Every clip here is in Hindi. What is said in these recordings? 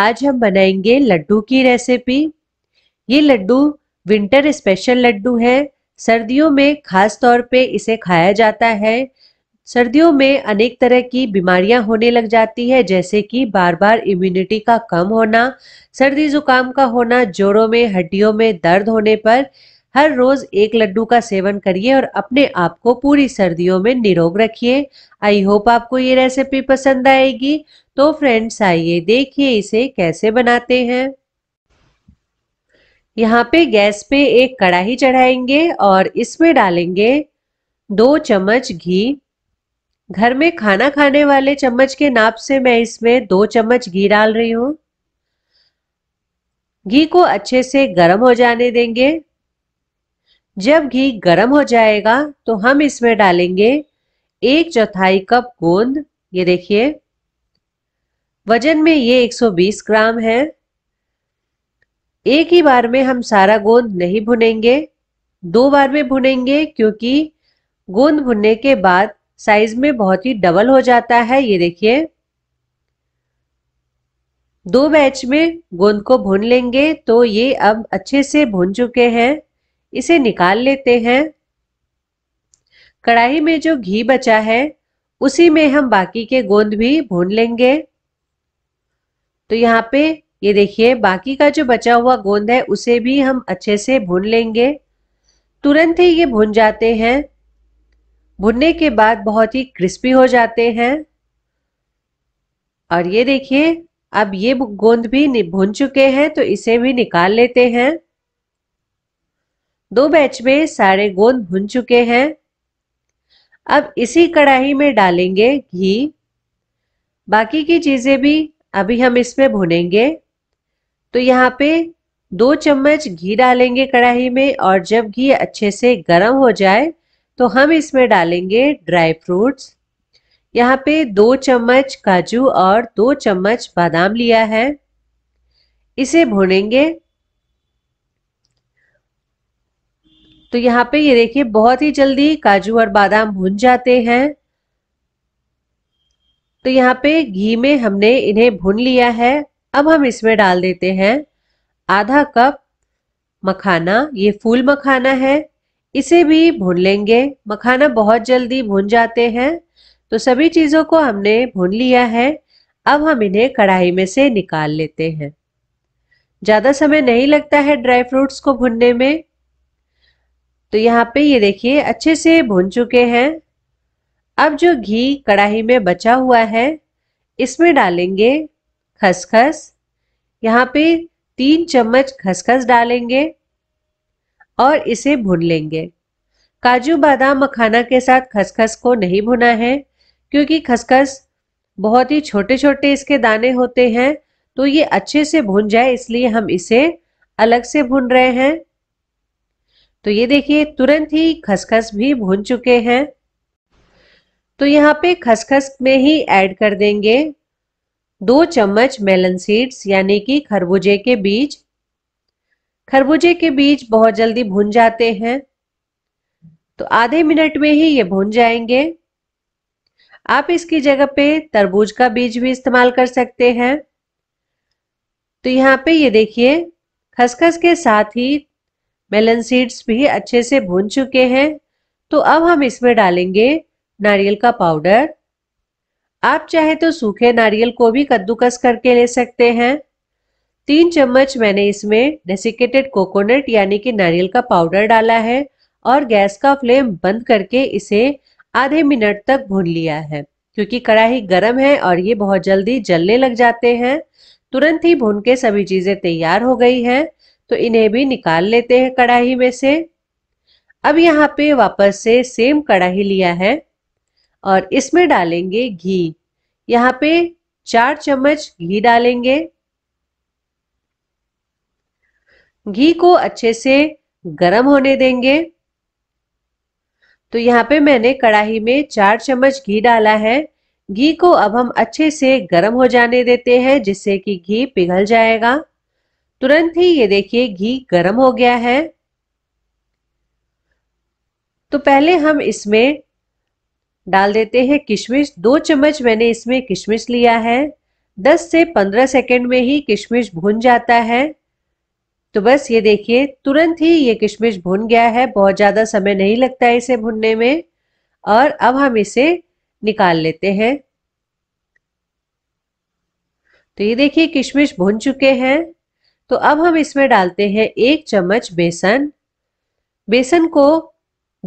आज हम बनाएंगे लड्डू की रेसिपी ये लड्डू विंटर स्पेशल लड्डू है सर्दियों में खास तौर पे इसे खाया जाता है सर्दियों में अनेक तरह की बीमारियां होने लग जाती है जैसे कि बार बार इम्यूनिटी का कम होना सर्दी जुकाम का होना जोड़ों में हड्डियों में दर्द होने पर हर रोज एक लड्डू का सेवन करिए और अपने आप को पूरी सर्दियों में निरोग रखिए आई होप आपको ये रेसिपी पसंद आएगी तो फ्रेंड्स आइए देखिए इसे कैसे बनाते हैं यहाँ पे गैस पे एक कढ़ाई चढ़ाएंगे और इसमें डालेंगे दो चम्मच घी घर में खाना खाने वाले चम्मच के नाप से मैं इसमें दो चम्मच घी डाल रही हूँ घी को अच्छे से गर्म हो जाने देंगे जब घी गर्म हो जाएगा तो हम इसमें डालेंगे एक चौथाई कप गोंद ये देखिए वजन में ये 120 ग्राम है एक ही बार में हम सारा गोंद नहीं भुनेंगे दो बार में भुनेंगे क्योंकि गोंद भुनने के बाद साइज में बहुत ही डबल हो जाता है ये देखिए दो बैच में गोंद को भून लेंगे तो ये अब अच्छे से भून चुके हैं इसे निकाल लेते हैं कढ़ाई में जो घी बचा है उसी में हम बाकी के गोंद भी भून लेंगे तो यहाँ पे ये देखिए बाकी का जो बचा हुआ गोंद है उसे भी हम अच्छे से भून लेंगे तुरंत ही ये भुन जाते हैं भुनने के बाद बहुत ही क्रिस्पी हो जाते हैं और ये देखिए अब ये गोंद भी भुन चुके हैं तो इसे भी निकाल लेते हैं दो बैच में सारे गोंद भुन चुके हैं अब इसी कढ़ाई में डालेंगे घी बाकी की चीज़ें भी अभी हम इसमें भुनेंगे तो यहाँ पे दो चम्मच घी डालेंगे कढ़ाई में और जब घी अच्छे से गर्म हो जाए तो हम इसमें डालेंगे ड्राई फ्रूट्स यहाँ पे दो चम्मच काजू और दो चम्मच बादाम लिया है इसे भुनेंगे तो यहाँ पे ये देखिए बहुत ही जल्दी काजू और बादाम भुन जाते हैं तो यहाँ पे घी में हमने इन्हें भुन लिया है अब हम इसमें डाल देते हैं आधा कप मखाना ये फूल मखाना है इसे भी भून लेंगे मखाना बहुत जल्दी भून जाते हैं तो सभी चीज़ों को हमने भून लिया है अब हम इन्हें कढ़ाई में से निकाल लेते हैं ज़्यादा समय नहीं लगता है ड्राई फ्रूट्स को भुनने में तो यहाँ पे ये देखिए अच्छे से भुन चुके हैं अब जो घी कढ़ाई में बचा हुआ है इसमें डालेंगे खसखस यहाँ पे तीन चम्मच खसखस डालेंगे और इसे भून लेंगे काजू बादाम मखाना के साथ खसखस को नहीं भुना है क्योंकि खसखस बहुत ही छोटे छोटे इसके दाने होते हैं तो ये अच्छे से भुन जाए इसलिए हम इसे अलग से भुन रहे हैं तो ये देखिए तुरंत ही खसखस भी भून चुके हैं तो यहाँ पे खसखस में ही ऐड कर देंगे दो चम्मच मेलन सीड्स यानी कि खरबूजे के बीज खरबूजे के बीज बहुत जल्दी भुन जाते हैं तो आधे मिनट में ही ये भुन जाएंगे आप इसकी जगह पे तरबूज का बीज भी इस्तेमाल कर सकते हैं तो यहाँ पे ये देखिए खसखस के साथ ही मेलन सीड्स भी अच्छे से भून चुके हैं तो अब हम इसमें डालेंगे नारियल का पाउडर आप चाहे तो सूखे नारियल को भी कद्दूकस करके ले सकते हैं तीन चम्मच मैंने इसमें डेसिकेटेड कोकोनट यानी कि नारियल का पाउडर डाला है और गैस का फ्लेम बंद करके इसे आधे मिनट तक भून लिया है क्योंकि कड़ाही गर्म है और ये बहुत जल्दी जलने लग जाते हैं तुरंत ही भून के सभी चीजें तैयार हो गई हैं तो इन्हें भी निकाल लेते हैं कढ़ाही में से अब यहाँ पे वापस से सेम कढ़ाही लिया है और इसमें डालेंगे घी यहाँ पे चार चम्मच घी डालेंगे घी को अच्छे से गरम होने देंगे तो यहाँ पे मैंने कढ़ाही में चार चम्मच घी डाला है घी को अब हम अच्छे से गर्म हो जाने देते हैं जिससे कि घी पिघल जाएगा तुरंत ही ये देखिए घी गर्म हो गया है तो पहले हम इसमें डाल देते हैं किशमिश दो चम्मच मैंने इसमें किशमिश लिया है 10 से 15 सेकंड में ही किशमिश भुन जाता है तो बस ये देखिए तुरंत ही ये किशमिश भुन गया है बहुत ज़्यादा समय नहीं लगता है इसे भुनने में और अब हम इसे निकाल लेते हैं तो ये देखिए किशमिश भुन चुके हैं तो अब हम इसमें डालते हैं एक चम्मच बेसन बेसन को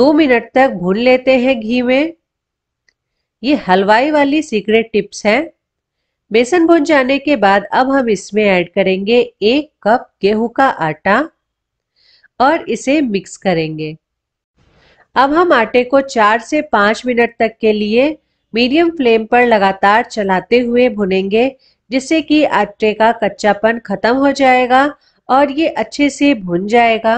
दो मिनट तक भून लेते हैं घी में ये हलवाई वाली सीक्रेट टिप्स हैं बेसन भुन जाने के बाद अब हम इसमें ऐड करेंगे एक कप गेहूं का आटा और इसे मिक्स करेंगे अब हम आटे को चार से पांच मिनट तक के लिए मीडियम फ्लेम पर लगातार चलाते हुए भुनेंगे जिससे कि आटे का कच्चापन खत्म हो जाएगा और ये अच्छे से भुन जाएगा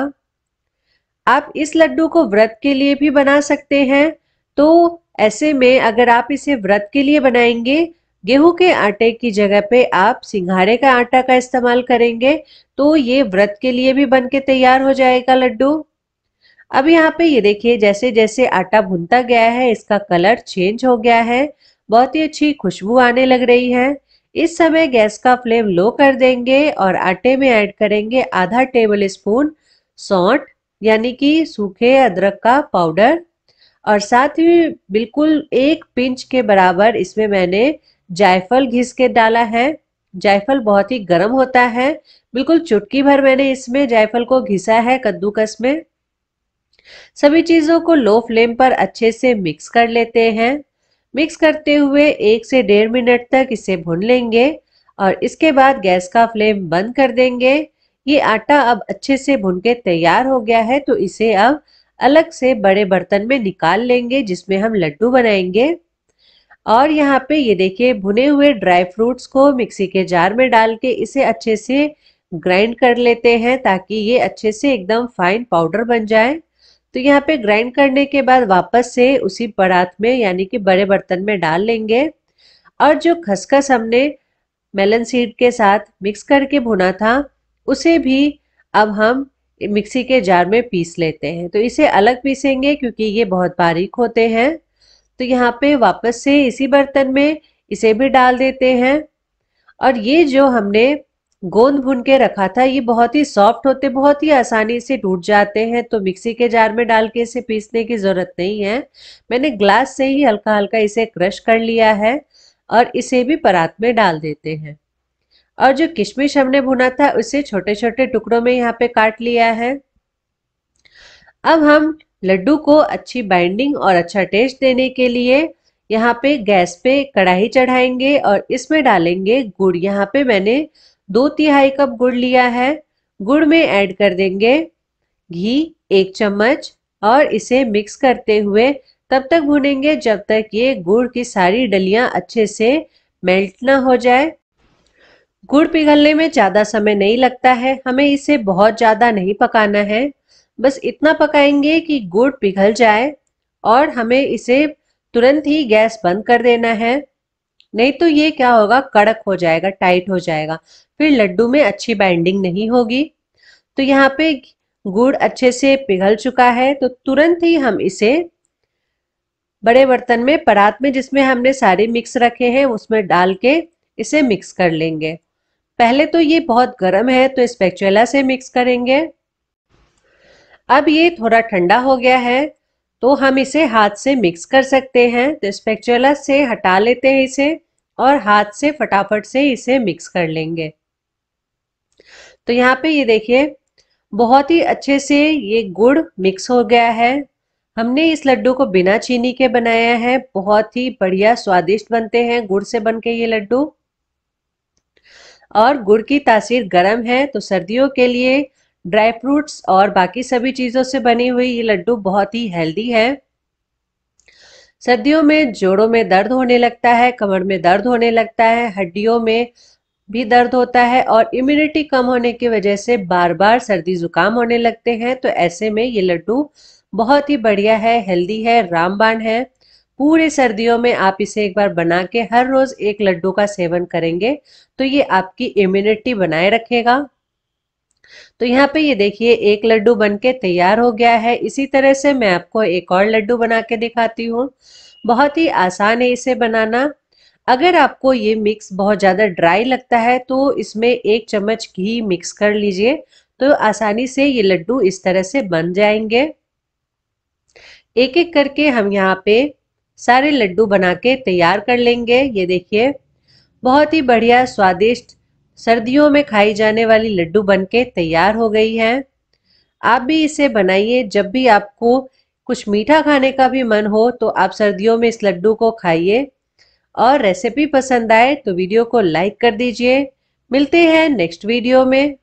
आप इस लड्डू को व्रत के लिए भी बना सकते हैं तो ऐसे में अगर आप इसे व्रत के लिए बनाएंगे गेहूं के आटे की जगह पे आप सिंघाड़े का आटा का इस्तेमाल करेंगे तो ये व्रत के लिए भी बन के तैयार हो जाएगा लड्डू अब यहाँ पे ये देखिए जैसे जैसे आटा भुनता गया है इसका कलर चेंज हो गया है बहुत ही अच्छी खुशबू आने लग रही है इस समय गैस का फ्लेम लो कर देंगे और आटे में ऐड करेंगे आधा टेबल स्पून सौंठ यानी कि सूखे अदरक का पाउडर और साथ ही बिल्कुल एक पिंच के बराबर इसमें मैंने जायफल घिस के डाला है जायफल बहुत ही गर्म होता है बिल्कुल चुटकी भर मैंने इसमें जायफल को घिसा है कद्दूकस में सभी चीज़ों को लो फ्लेम पर अच्छे से मिक्स कर लेते हैं मिक्स करते हुए एक से डेढ़ मिनट तक इसे भून लेंगे और इसके बाद गैस का फ्लेम बंद कर देंगे ये आटा अब अच्छे से भुन के तैयार हो गया है तो इसे अब अलग से बड़े बर्तन में निकाल लेंगे जिसमें हम लड्डू बनाएंगे और यहाँ पे ये देखिए भुने हुए ड्राई फ्रूट्स को मिक्सी के जार में डाल के इसे अच्छे से ग्राइंड कर लेते हैं ताकि ये अच्छे से एकदम फाइन पाउडर बन जाए तो यहाँ पे ग्राइंड करने के बाद वापस से उसी परात में यानी कि बड़े बर्तन में डाल लेंगे और जो खसखस हमने मेलन सीड के साथ मिक्स करके भुना था उसे भी अब हम मिक्सी के जार में पीस लेते हैं तो इसे अलग पीसेंगे क्योंकि ये बहुत बारीक होते हैं तो यहाँ पे वापस से इसी बर्तन में इसे भी डाल देते हैं और ये जो हमने गोंद भुन के रखा था ये बहुत ही सॉफ्ट होते बहुत ही आसानी से टूट जाते हैं तो मिक्सी के जार में डाल के इसे पीसने की ज़रूरत नहीं है मैंने ग्लास से ही हल्का हल्का इसे क्रश कर लिया है और इसे भी परात में डाल देते हैं और जो किशमिश हमने भुना था उसे छोटे छोटे टुकड़ों में यहाँ पे काट लिया है अब हम लड्डू को अच्छी बाइंडिंग और अच्छा टेस्ट देने के लिए यहाँ पे गैस पे कढ़ाई चढ़ाएंगे और इसमें डालेंगे गुड़ यहाँ पे मैंने दो तिहाई कप गुड़ लिया है गुड़ में ऐड कर देंगे घी एक चम्मच और इसे मिक्स करते हुए तब तक भूनेंगे जब तक ये गुड़ की सारी डलियां अच्छे से मेल्ट ना हो जाए गुड़ पिघलने में ज़्यादा समय नहीं लगता है हमें इसे बहुत ज़्यादा नहीं पकाना है बस इतना पकाएंगे कि गुड़ पिघल जाए और हमें इसे तुरंत ही गैस बंद कर देना है नहीं तो ये क्या होगा कड़क हो जाएगा टाइट हो जाएगा फिर लड्डू में अच्छी बाइंडिंग नहीं होगी तो यहाँ पे गुड़ अच्छे से पिघल चुका है तो तुरंत ही हम इसे बड़े बर्तन में परात में जिसमें हमने सारे मिक्स रखे हैं उसमें डाल के इसे मिक्स कर लेंगे पहले तो ये बहुत गर्म है तो स्पेक्चुला से मिक्स करेंगे अब ये थोड़ा ठंडा हो गया है तो हम इसे हाथ से मिक्स कर सकते हैं तो स्पेक्चुला से हटा लेते हैं इसे और हाथ से फटाफट से इसे मिक्स कर लेंगे तो यहाँ पे ये देखिए बहुत ही अच्छे से ये गुड़ मिक्स हो गया है हमने इस लड्डू को बिना चीनी के बनाया है बहुत ही बढ़िया स्वादिष्ट बनते हैं गुड़ से बन के ये लड्डू और गुड़ की तासीर गर्म है तो सर्दियों के लिए ड्राई फ्रूट्स और बाकी सभी चीज़ों से बनी हुई ये लड्डू बहुत ही हेल्दी है सर्दियों में जोड़ों में दर्द होने लगता है कमर में दर्द होने लगता है हड्डियों में भी दर्द होता है और इम्यूनिटी कम होने की वजह से बार बार सर्दी जुकाम होने लगते हैं तो ऐसे में ये लड्डू बहुत ही बढ़िया है हेल्दी है रामबाण है पूरे सर्दियों में आप इसे एक बार बना के हर रोज एक लड्डू का सेवन करेंगे तो ये आपकी इम्यूनिटी बनाए रखेगा तो यहाँ पे ये देखिए एक लड्डू बन के तैयार हो गया है इसी तरह से मैं आपको एक और लड्डू बना के दिखाती हूँ बहुत ही आसान है इसे बनाना अगर आपको ये मिक्स बहुत ज़्यादा ड्राई लगता है तो इसमें एक चम्मच घी मिक्स कर लीजिए तो आसानी से ये लड्डू इस तरह से बन जाएंगे एक एक करके हम यहाँ पे सारे लड्डू बना के तैयार कर लेंगे ये देखिए बहुत ही बढ़िया स्वादिष्ट सर्दियों में खाई जाने वाली लड्डू बनके तैयार हो गई है आप भी इसे बनाइए जब भी आपको कुछ मीठा खाने का भी मन हो तो आप सर्दियों में इस लड्डू को खाइए और रेसिपी पसंद आए तो वीडियो को लाइक कर दीजिए मिलते हैं नेक्स्ट वीडियो में